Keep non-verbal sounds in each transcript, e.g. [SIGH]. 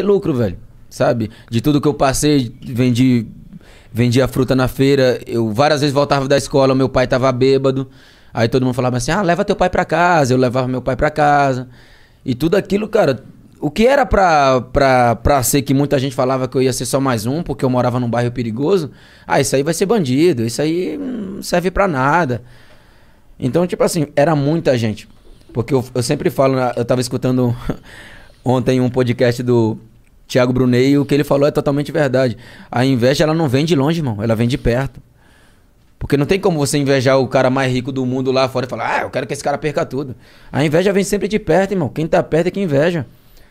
ter lucro, velho. Sabe? De tudo que eu passei, vendi a fruta na feira. Eu várias vezes voltava da escola, meu pai tava bêbado. Aí todo mundo falava assim: "Ah, leva teu pai para casa". Eu levava meu pai para casa. E tudo aquilo, cara, o que era pra, pra, pra ser que muita gente falava que eu ia ser só mais um, porque eu morava num bairro perigoso, ah, isso aí vai ser bandido, isso aí não serve para nada. Então, tipo assim, era muita gente. Porque eu, eu sempre falo, né, eu tava escutando [LAUGHS] ontem um podcast do Tiago Brunei, o que ele falou é totalmente verdade. A inveja, ela não vem de longe, irmão. Ela vem de perto. Porque não tem como você invejar o cara mais rico do mundo lá fora e falar, ah, eu quero que esse cara perca tudo. A inveja vem sempre de perto, irmão. Quem tá perto é que inveja.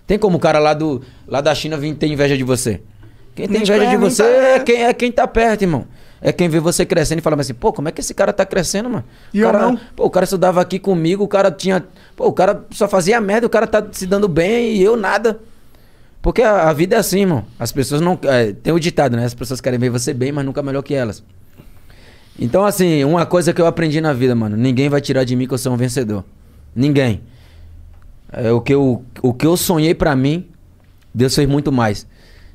Tem como o cara lá, do, lá da China vir ter inveja de você. Quem tem inveja de você tá é quem, é quem tá perto, irmão. É quem vê você crescendo e fala assim, pô, como é que esse cara tá crescendo, mano? E o cara, eu não? Pô, o cara estudava aqui comigo, o cara tinha. Pô, o cara só fazia merda, o cara tá se dando bem e eu nada. Porque a, a, vida é assim, irmão. As pessoas não. É, tem o ditado, né? As pessoas querem ver você bem, mas nunca melhor que elas. Então, assim, uma coisa que eu aprendi na vida, mano. Ninguém vai tirar de mim que eu sou um vencedor. Ninguém. É, o, que eu, o que eu sonhei para mim, Deus fez muito mais.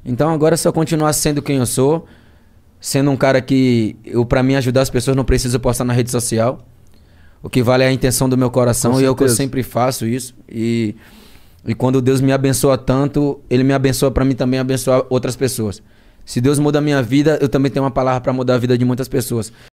Então agora se só continuar sendo quem eu sou. Sendo um cara que eu, para mim, ajudar as pessoas, não preciso postar na rede social. O que vale é a intenção do meu coração e é o que eu sempre faço isso. E e quando Deus me abençoa tanto, ele me abençoa para mim também abençoar outras pessoas. Se Deus muda a minha vida, eu também tenho uma palavra para mudar a vida de muitas pessoas.